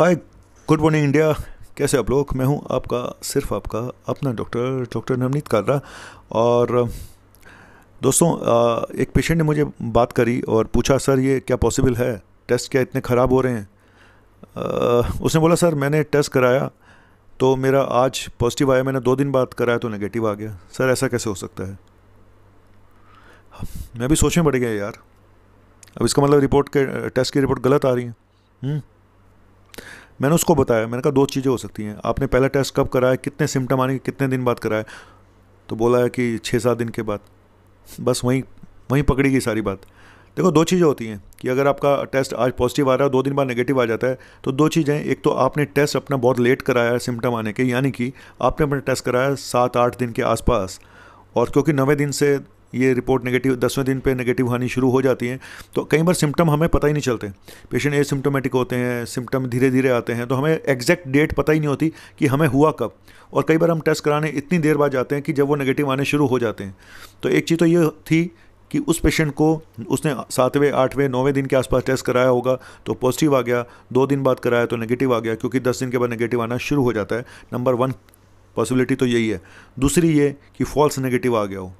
hi good morning India कैसे आप लोग मैं हूँ आपका सिर्फ आपका अपना डॉक्टर डॉक्टर नवनीत कालरा और दोस्तों एक पेशेंट ने मुझे बात करी और पूछा सर ये क्या पॉसिबल है टेस्ट क्या इतने ख़राब हो रहे हैं उसने बोला सर मैंने टेस्ट कराया तो मेरा आज पॉजिटिव आया मैंने दो दिन बाद कराया तो नेगेटिव आ गया सर ऐसा कैसे हो सकता है मैं भी सोचने पड़ गया यार अब इसका मतलब रिपोर्ट के टेस्ट की रिपोर्ट गलत आ रही है हम्म, मैंने उसको बताया मैंने कहा दो चीज़ें हो सकती हैं आपने पहला टेस्ट कब कराया कितने सिम्टम आने कितने दिन बाद कराया तो बोला है कि छः सात दिन के बाद बस वहीं वहीं पकड़ी गई सारी बात देखो दो चीज़ें होती हैं कि अगर आपका टेस्ट आज पॉजिटिव आ रहा है दो दिन बाद नेगेटिव आ जाता है तो दो चीज़ें एक तो आपने टेस्ट अपना बहुत लेट कराया है सिम्टम आने के यानी कि आपने अपना टेस्ट कराया सात आठ दिन के आसपास और क्योंकि नवे दिन से ये रिपोर्ट नेगेटिव दसवें दिन पे नेगेटिव होनी शुरू हो जाती है तो कई बार सिम्टम हमें पता ही नहीं चलते पेशेंट एसिम्टोमेटिक होते हैं सिम्टम धीरे धीरे आते हैं तो हमें एग्जैक्ट डेट पता ही नहीं होती कि हमें हुआ कब और कई बार हम टेस्ट कराने इतनी देर बाद जाते हैं कि जब वो नेगेटिव आने शुरू हो जाते हैं तो एक चीज़ तो ये थी कि उस पेशेंट को उसने सातवें आठवें नौवें दिन के आसपास टेस्ट कराया होगा तो पॉजिटिव आ गया दो दिन बाद कराया तो नेगेटिव आ गया क्योंकि दस दिन के बाद नेगेटिव आना शुरू हो जाता है नंबर वन पॉसिबिलिटी तो यही है दूसरी ये कि फॉल्स नेगेटिव आ गया हो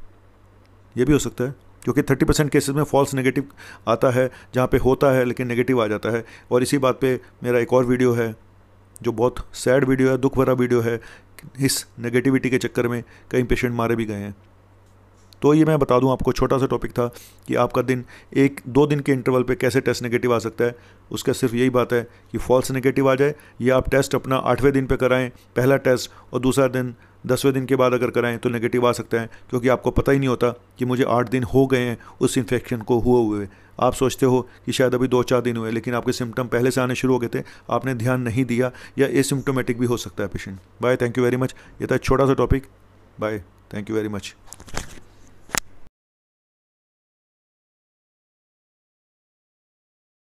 ये भी हो सकता है क्योंकि 30 परसेंट केसेज में फॉल्स नेगेटिव आता है जहाँ पे होता है लेकिन नेगेटिव आ जाता है और इसी बात पे मेरा एक और वीडियो है जो बहुत सैड वीडियो है दुख भरा वीडियो है इस नेगेटिविटी के चक्कर में कई पेशेंट मारे भी गए हैं तो ये मैं बता दूं आपको छोटा सा टॉपिक था कि आपका दिन एक दो दिन के इंटरवल पे कैसे टेस्ट नेगेटिव आ सकता है उसका सिर्फ यही बात है कि फॉल्स नेगेटिव आ जाए या आप टेस्ट अपना आठवें दिन पे कराएं पहला टेस्ट और दूसरा दिन दसवें दिन के बाद अगर कराएं तो नेगेटिव आ सकता है क्योंकि आपको पता ही नहीं होता कि मुझे आठ दिन हो गए हैं उस इन्फेक्शन को हुए हुए आप सोचते हो कि शायद अभी दो चार दिन हुए लेकिन आपके सिम्टम पहले से आने शुरू हो गए थे आपने ध्यान नहीं दिया या एसिम्टोमेटिक भी हो सकता है patient bye thank you very much ये था छोटा सा topic bye thank you very much